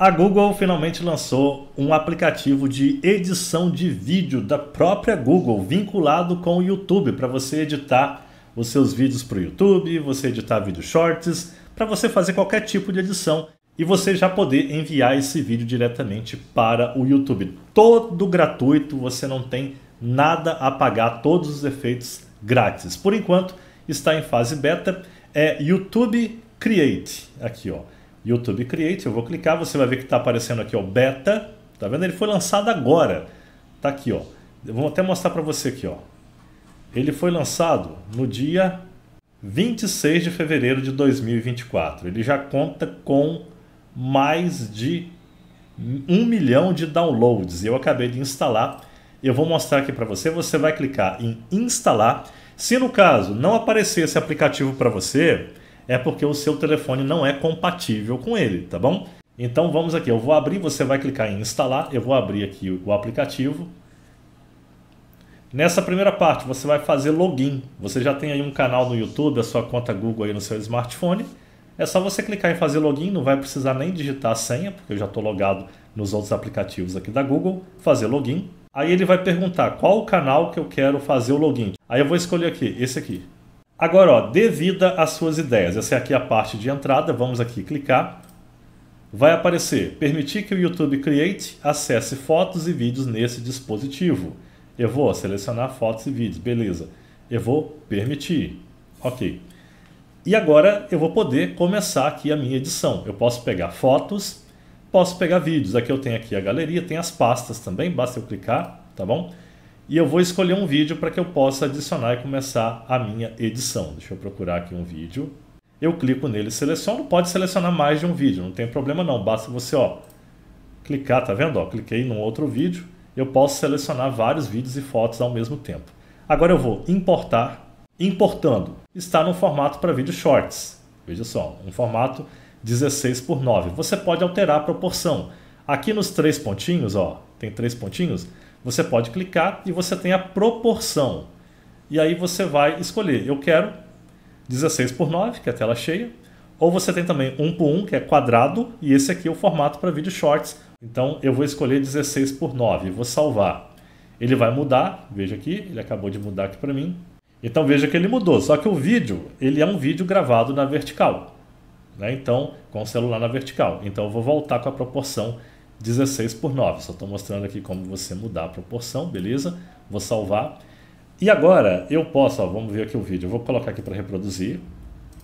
A Google finalmente lançou um aplicativo de edição de vídeo da própria Google, vinculado com o YouTube, para você editar os seus vídeos para o YouTube, você editar vídeos shorts, para você fazer qualquer tipo de edição e você já poder enviar esse vídeo diretamente para o YouTube. Todo gratuito, você não tem nada a pagar, todos os efeitos grátis. Por enquanto, está em fase beta, é YouTube Create, aqui ó. YouTube Create. Eu vou clicar, você vai ver que está aparecendo aqui o beta. Tá vendo? Ele foi lançado agora. Tá aqui, ó. Eu vou até mostrar para você aqui, ó. Ele foi lançado no dia 26 de fevereiro de 2024. Ele já conta com mais de um milhão de downloads. Eu acabei de instalar. Eu vou mostrar aqui para você. Você vai clicar em instalar. Se no caso não aparecer esse aplicativo para você, é porque o seu telefone não é compatível com ele, tá bom? Então vamos aqui, eu vou abrir, você vai clicar em instalar, eu vou abrir aqui o aplicativo. Nessa primeira parte, você vai fazer login. Você já tem aí um canal no YouTube, a sua conta Google aí no seu smartphone. É só você clicar em fazer login, não vai precisar nem digitar a senha, porque eu já estou logado nos outros aplicativos aqui da Google. Fazer login. Aí ele vai perguntar qual o canal que eu quero fazer o login. Aí eu vou escolher aqui, esse aqui. Agora, ó, devida às suas ideias. Essa é aqui é a parte de entrada. Vamos aqui clicar. Vai aparecer permitir que o YouTube Create acesse fotos e vídeos nesse dispositivo. Eu vou selecionar fotos e vídeos, beleza. Eu vou permitir. Ok. E agora eu vou poder começar aqui a minha edição. Eu posso pegar fotos, posso pegar vídeos. Aqui eu tenho aqui a galeria, tem as pastas também, basta eu clicar, tá bom? e eu vou escolher um vídeo para que eu possa adicionar e começar a minha edição. Deixa eu procurar aqui um vídeo. Eu clico nele, seleciono, pode selecionar mais de um vídeo, não tem problema não, basta você ó, clicar, tá vendo? Ó, cliquei num outro vídeo, eu posso selecionar vários vídeos e fotos ao mesmo tempo. Agora eu vou importar, importando, está no formato para vídeo shorts, veja só, um formato 16 por 9. Você pode alterar a proporção. Aqui nos três pontinhos, ó, tem três pontinhos, você pode clicar e você tem a proporção. E aí você vai escolher, eu quero 16 por 9, que é a tela cheia, ou você tem também 1 por 1, que é quadrado, e esse aqui é o formato para vídeo shorts. Então eu vou escolher 16 por 9, vou salvar. Ele vai mudar, veja aqui, ele acabou de mudar aqui para mim. Então veja que ele mudou, só que o vídeo, ele é um vídeo gravado na vertical. Né? Então, com o celular na vertical. Então eu vou voltar com a proporção 16 por 9. Só estou mostrando aqui como você mudar a proporção, beleza? Vou salvar. E agora eu posso, ó, vamos ver aqui o vídeo. Eu vou colocar aqui para reproduzir.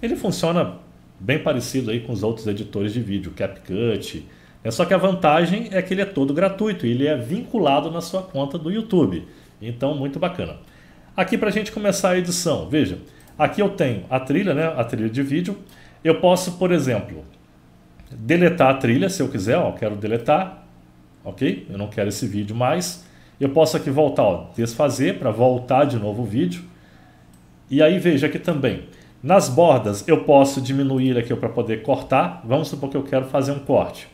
Ele funciona bem parecido aí com os outros editores de vídeo, CapCut. É Só que a vantagem é que ele é todo gratuito ele é vinculado na sua conta do YouTube. Então, muito bacana. Aqui para a gente começar a edição, veja. Aqui eu tenho a trilha, né? a trilha de vídeo. Eu posso, por exemplo, deletar a trilha se eu quiser, ó, quero deletar, ok? Eu não quero esse vídeo mais. Eu posso aqui voltar, ó, desfazer para voltar de novo o vídeo. E aí veja aqui também, nas bordas eu posso diminuir aqui para poder cortar. Vamos supor que eu quero fazer um corte.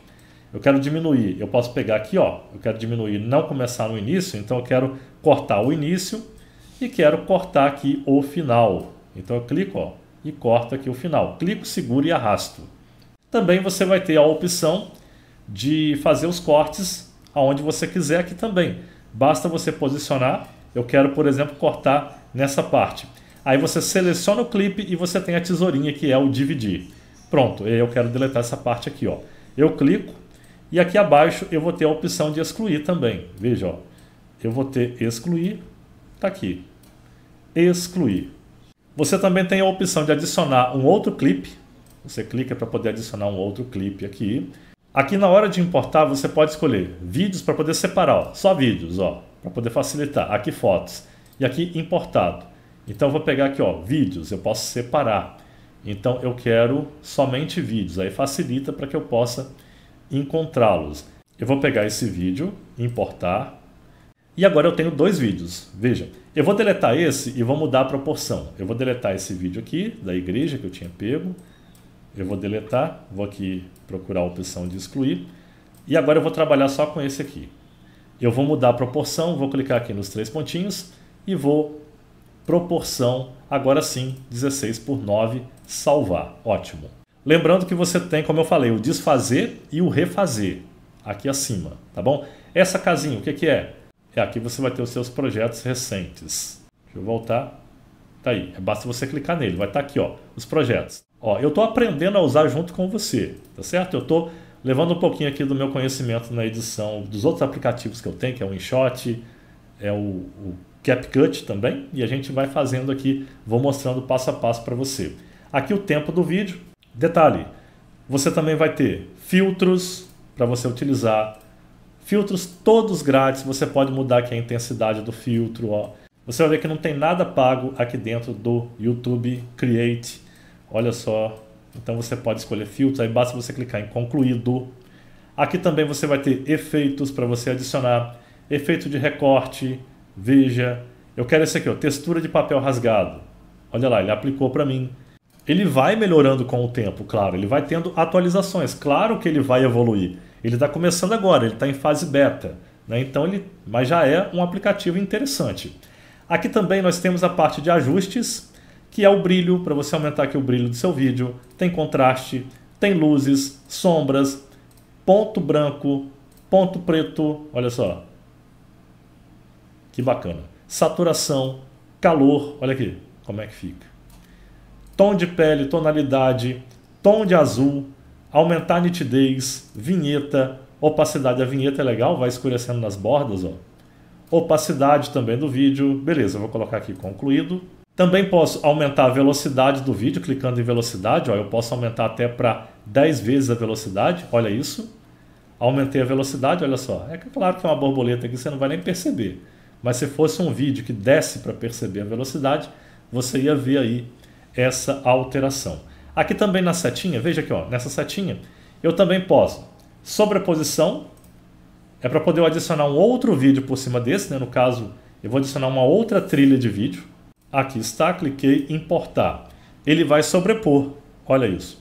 Eu quero diminuir, eu posso pegar aqui, ó, eu quero diminuir, não começar no início, então eu quero cortar o início e quero cortar aqui o final. Então eu clico, ó, e corto aqui o final. Clico, seguro e arrasto. Também você vai ter a opção de fazer os cortes aonde você quiser aqui também. Basta você posicionar. Eu quero, por exemplo, cortar nessa parte. Aí você seleciona o clipe e você tem a tesourinha que é o dividir. Pronto, eu quero deletar essa parte aqui, ó. Eu clico e aqui abaixo eu vou ter a opção de excluir também. Veja, ó. Eu vou ter excluir, tá aqui. Excluir. Você também tem a opção de adicionar um outro clipe você clica para poder adicionar um outro clipe aqui. Aqui na hora de importar, você pode escolher vídeos para poder separar, ó, só vídeos, ó, para poder facilitar. Aqui fotos e aqui importado. Então eu vou pegar aqui, ó, vídeos, eu posso separar. Então eu quero somente vídeos, aí facilita para que eu possa encontrá-los. Eu vou pegar esse vídeo, importar. E agora eu tenho dois vídeos. Veja, eu vou deletar esse e vou mudar a proporção. Eu vou deletar esse vídeo aqui da igreja que eu tinha pego eu vou deletar, vou aqui procurar a opção de excluir. E agora eu vou trabalhar só com esse aqui. Eu vou mudar a proporção, vou clicar aqui nos três pontinhos e vou proporção, agora sim, 16 por 9, salvar. Ótimo. Lembrando que você tem, como eu falei, o desfazer e o refazer aqui acima, tá bom? Essa casinha, o que, que é? É aqui você vai ter os seus projetos recentes. Deixa eu voltar. Tá aí. É basta você clicar nele. Vai estar tá aqui, ó, os projetos. Ó, eu estou aprendendo a usar junto com você, tá certo? Eu estou levando um pouquinho aqui do meu conhecimento na edição dos outros aplicativos que eu tenho, que é o InShot, é o, o CapCut também, e a gente vai fazendo aqui, vou mostrando passo a passo para você. Aqui o tempo do vídeo. Detalhe, você também vai ter filtros para você utilizar, filtros todos grátis, você pode mudar aqui a intensidade do filtro, ó. Você vai ver que não tem nada pago aqui dentro do YouTube Create Olha só. Então você pode escolher filtros, aí basta você clicar em concluído. Aqui também você vai ter efeitos para você adicionar. Efeito de recorte, veja. Eu quero esse aqui, ó, textura de papel rasgado. Olha lá, ele aplicou para mim. Ele vai melhorando com o tempo, claro. Ele vai tendo atualizações. Claro que ele vai evoluir. Ele está começando agora, ele está em fase beta. Né? Então ele, mas já é um aplicativo interessante. Aqui também nós temos a parte de ajustes que é o brilho, para você aumentar aqui o brilho do seu vídeo. Tem contraste, tem luzes, sombras, ponto branco, ponto preto, olha só. Que bacana. Saturação, calor, olha aqui como é que fica. Tom de pele, tonalidade, tom de azul, aumentar a nitidez, vinheta, opacidade. A vinheta é legal, vai escurecendo nas bordas, ó. Opacidade também do vídeo. Beleza, vou colocar aqui concluído. Também posso aumentar a velocidade do vídeo, clicando em velocidade. Ó, eu posso aumentar até para 10 vezes a velocidade, olha isso. Aumentei a velocidade, olha só. É, é claro que é uma borboleta aqui, você não vai nem perceber. Mas se fosse um vídeo que desse para perceber a velocidade, você ia ver aí essa alteração. Aqui também na setinha, veja aqui, ó, nessa setinha, eu também posso sobreposição, é para poder adicionar um outro vídeo por cima desse, né? no caso eu vou adicionar uma outra trilha de vídeo. Aqui está, cliquei importar. Ele vai sobrepor, olha isso.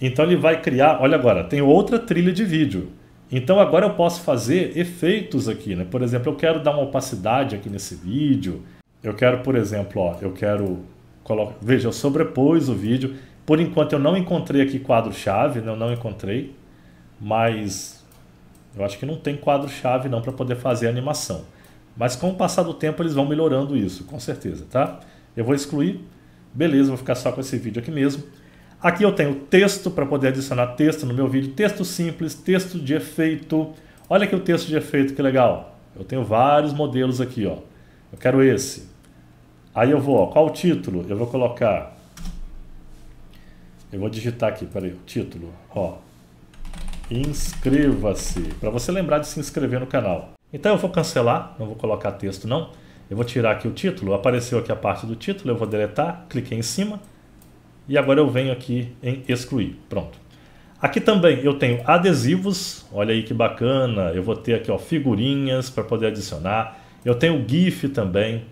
Então ele vai criar, olha agora, tem outra trilha de vídeo. Então agora eu posso fazer efeitos aqui, né? Por exemplo, eu quero dar uma opacidade aqui nesse vídeo. Eu quero, por exemplo, ó, eu quero colocar, veja, eu sobrepus o vídeo. Por enquanto eu não encontrei aqui quadro-chave, né? eu não encontrei, mas eu acho que não tem quadro-chave não para poder fazer a animação. Mas com o passar do tempo eles vão melhorando isso, com certeza, tá? Eu vou excluir. Beleza, vou ficar só com esse vídeo aqui mesmo. Aqui eu tenho texto para poder adicionar texto no meu vídeo, texto simples, texto de efeito. Olha aqui o texto de efeito que legal. Eu tenho vários modelos aqui, ó. Eu quero esse. Aí eu vou, ó, qual o título? Eu vou colocar eu vou digitar aqui, peraí, o título, ó. Inscreva-se, para você lembrar de se inscrever no canal. Então eu vou cancelar, não vou colocar texto não. Eu vou tirar aqui o título, apareceu aqui a parte do título, eu vou deletar, cliquei em cima e agora eu venho aqui em excluir. Pronto. Aqui também eu tenho adesivos, olha aí que bacana, eu vou ter aqui ó, figurinhas para poder adicionar, eu tenho GIF também,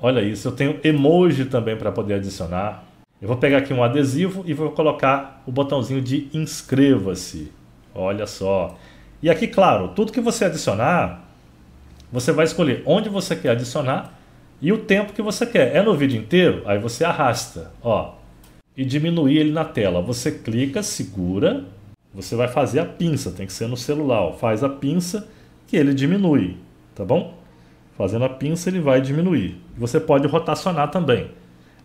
olha isso, eu tenho emoji também para poder adicionar. Eu vou pegar aqui um adesivo e vou colocar o botãozinho de inscreva-se, olha só. E aqui, claro, tudo que você adicionar, você vai escolher onde você quer adicionar e o tempo que você quer. É no vídeo inteiro? Aí você arrasta, ó, e diminuir ele na tela. Você clica, segura, você vai fazer a pinça, tem que ser no celular, ó. faz a pinça que ele diminui, tá bom? Fazendo a pinça ele vai diminuir. Você pode rotacionar também.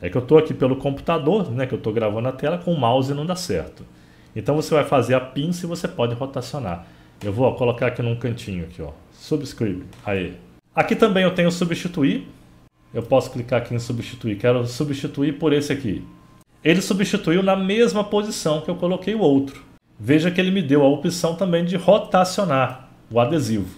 É que eu estou aqui pelo computador, né, que eu estou gravando a tela, com o mouse não dá certo. Então você vai fazer a pinça e você pode rotacionar. Eu vou ó, colocar aqui num cantinho aqui, ó. Subscribe. Aí. Aqui também eu tenho substituir. Eu posso clicar aqui em substituir. Quero substituir por esse aqui. Ele substituiu na mesma posição que eu coloquei o outro. Veja que ele me deu a opção também de rotacionar o adesivo.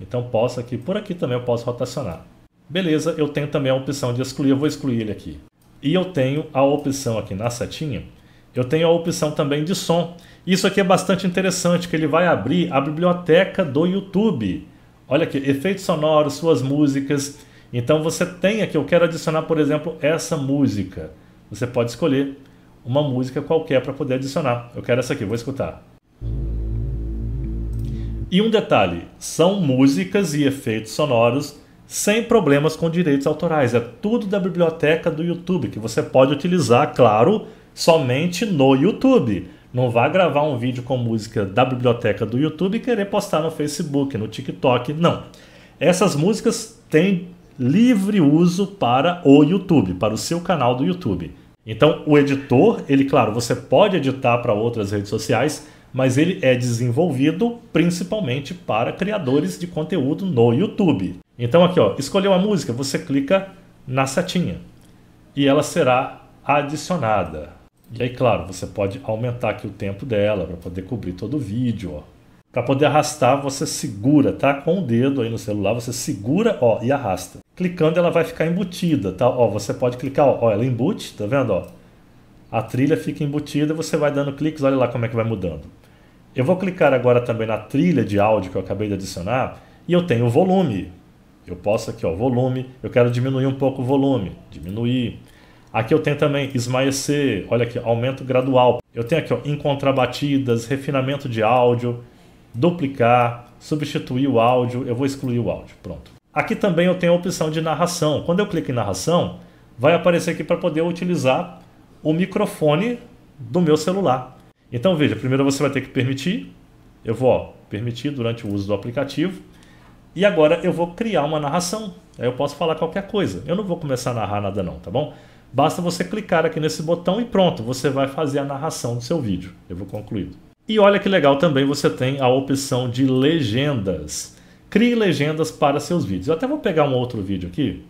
Então posso aqui, por aqui também eu posso rotacionar. Beleza, eu tenho também a opção de excluir, eu vou excluir ele aqui. E eu tenho a opção aqui na setinha eu tenho a opção também de som. Isso aqui é bastante interessante, que ele vai abrir a biblioteca do YouTube. Olha aqui, efeitos sonoros, suas músicas. Então você tem aqui, eu quero adicionar, por exemplo, essa música. Você pode escolher uma música qualquer para poder adicionar. Eu quero essa aqui, vou escutar. E um detalhe, são músicas e efeitos sonoros sem problemas com direitos autorais. É tudo da biblioteca do YouTube, que você pode utilizar, claro, somente no YouTube. Não vá gravar um vídeo com música da biblioteca do YouTube e querer postar no Facebook, no TikTok, não. Essas músicas têm livre uso para o YouTube, para o seu canal do YouTube. Então, o editor, ele, claro, você pode editar para outras redes sociais, mas ele é desenvolvido principalmente para criadores de conteúdo no YouTube. Então aqui, ó, escolheu a música, você clica na setinha e ela será adicionada. E aí, claro, você pode aumentar aqui o tempo dela para poder cobrir todo o vídeo, ó. Para poder arrastar, você segura, tá? Com o dedo aí no celular, você segura, ó, e arrasta. Clicando, ela vai ficar embutida, tá? Ó, você pode clicar, ó, ó ela embute, tá vendo, ó? A trilha fica embutida, você vai dando cliques, olha lá como é que vai mudando. Eu vou clicar agora também na trilha de áudio que eu acabei de adicionar e eu tenho o volume. Eu posso aqui, ó, volume, eu quero diminuir um pouco o volume, diminuir. Aqui eu tenho também esmaecer, olha aqui, aumento gradual. Eu tenho aqui ó, encontrar batidas, refinamento de áudio, duplicar, substituir o áudio, eu vou excluir o áudio, pronto. Aqui também eu tenho a opção de narração. Quando eu clico em narração, vai aparecer aqui para poder utilizar o microfone do meu celular. Então veja, primeiro você vai ter que permitir, eu vou ó, permitir durante o uso do aplicativo, e agora eu vou criar uma narração. Aí eu posso falar qualquer coisa. Eu não vou começar a narrar nada não, tá bom? Basta você clicar aqui nesse botão e pronto, você vai fazer a narração do seu vídeo. Eu vou concluindo. E olha que legal também, você tem a opção de legendas. Crie legendas para seus vídeos. Eu até vou pegar um outro vídeo aqui.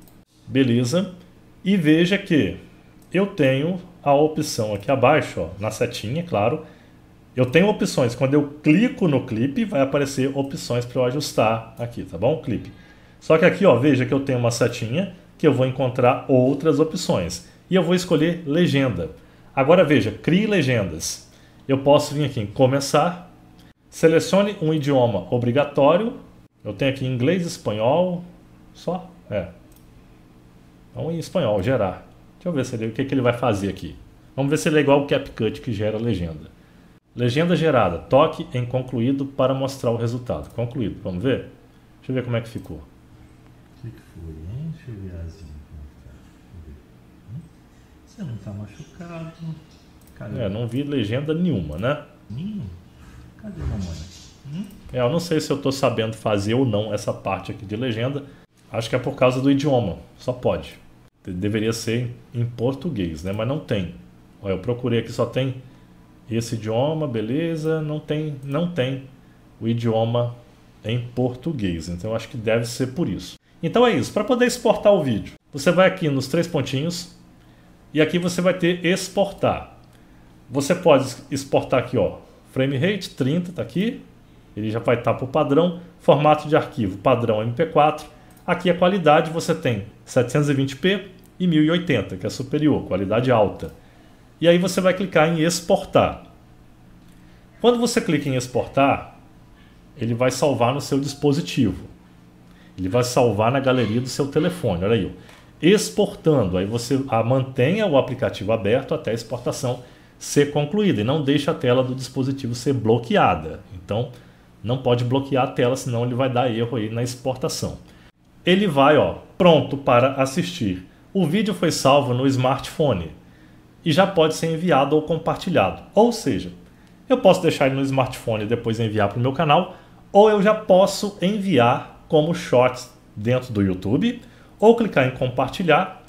Beleza. E veja que eu tenho a opção aqui abaixo, ó, na setinha, claro. Eu tenho opções. Quando eu clico no clipe, vai aparecer opções para eu ajustar aqui, tá bom? clipe. Só que aqui, ó, veja que eu tenho uma setinha que eu vou encontrar outras opções e eu vou escolher legenda. Agora veja, crie legendas. Eu posso vir aqui em começar, selecione um idioma obrigatório. Eu tenho aqui inglês, espanhol, só, é. Então em espanhol, gerar. Deixa eu ver se ele, o que, é que ele vai fazer aqui. Vamos ver se ele é igual o CapCut que gera legenda. Legenda gerada, toque em concluído para mostrar o resultado. Concluído, vamos ver? Deixa eu ver como é que ficou. O que, que foi, hein? Deixa eu ver você não tá machucado. Cadê? É, não vi legenda nenhuma, né? Nenhuma. Cadê mamãe? Hum? É, eu não sei se eu tô sabendo fazer ou não essa parte aqui de legenda. Acho que é por causa do idioma. Só pode. Deveria ser em português, né? Mas não tem. Olha, eu procurei aqui, só tem esse idioma, beleza. Não tem, não tem o idioma em português. Então acho que deve ser por isso. Então é isso. Para poder exportar o vídeo, você vai aqui nos três pontinhos, e aqui você vai ter exportar. Você pode exportar aqui, ó, frame rate 30, tá aqui. Ele já vai estar tá para o padrão. Formato de arquivo, padrão MP4. Aqui a qualidade você tem 720p e 1080, que é superior, qualidade alta. E aí você vai clicar em exportar. Quando você clica em exportar, ele vai salvar no seu dispositivo. Ele vai salvar na galeria do seu telefone. Olha aí, exportando. Aí você mantenha o aplicativo aberto até a exportação ser concluída e não deixa a tela do dispositivo ser bloqueada. Então, não pode bloquear a tela, senão ele vai dar erro aí na exportação. Ele vai, ó, pronto para assistir. O vídeo foi salvo no smartphone e já pode ser enviado ou compartilhado. Ou seja, eu posso deixar ele no smartphone e depois enviar para o meu canal, ou eu já posso enviar como shorts dentro do YouTube ou clicar em compartilhar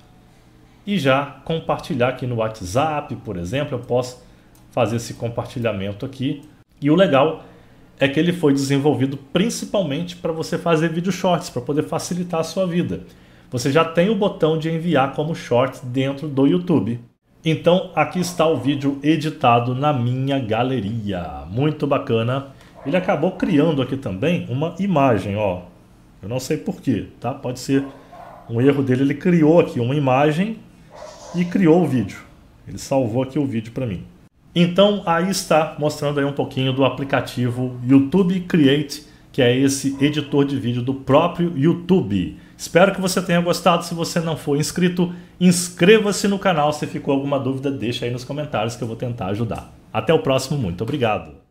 e já compartilhar aqui no WhatsApp, por exemplo, eu posso fazer esse compartilhamento aqui. E o legal é que ele foi desenvolvido principalmente para você fazer vídeo shorts, para poder facilitar a sua vida. Você já tem o botão de enviar como short dentro do YouTube. Então, aqui está o vídeo editado na minha galeria. Muito bacana. Ele acabou criando aqui também uma imagem, ó. Eu não sei por que, tá? Pode ser um erro dele, ele criou aqui uma imagem e criou o vídeo. Ele salvou aqui o vídeo para mim. Então aí está mostrando aí um pouquinho do aplicativo YouTube Create, que é esse editor de vídeo do próprio YouTube. Espero que você tenha gostado. Se você não for inscrito, inscreva-se no canal. Se ficou alguma dúvida, deixa aí nos comentários que eu vou tentar ajudar. Até o próximo, muito obrigado.